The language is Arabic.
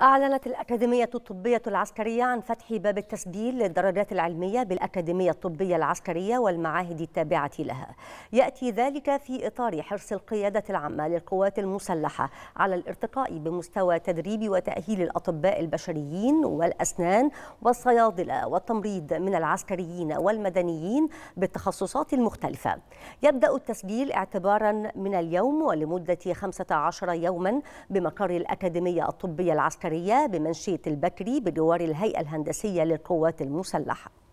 أعلنت الأكاديمية الطبية العسكرية عن فتح باب التسجيل للدرجات العلمية بالأكاديمية الطبية العسكرية والمعاهد التابعة لها يأتي ذلك في إطار حرص القيادة العامة للقوات المسلحة على الارتقاء بمستوى تدريب وتأهيل الأطباء البشريين والأسنان والصيادلة والتمريض من العسكريين والمدنيين بالتخصصات المختلفة يبدأ التسجيل اعتبارا من اليوم ولمدة 15 يوما بمقر الأكاديمية الطبية العسكرية العسكرية بمنشية البكري بجوار الهيئة الهندسية للقوات المسلحة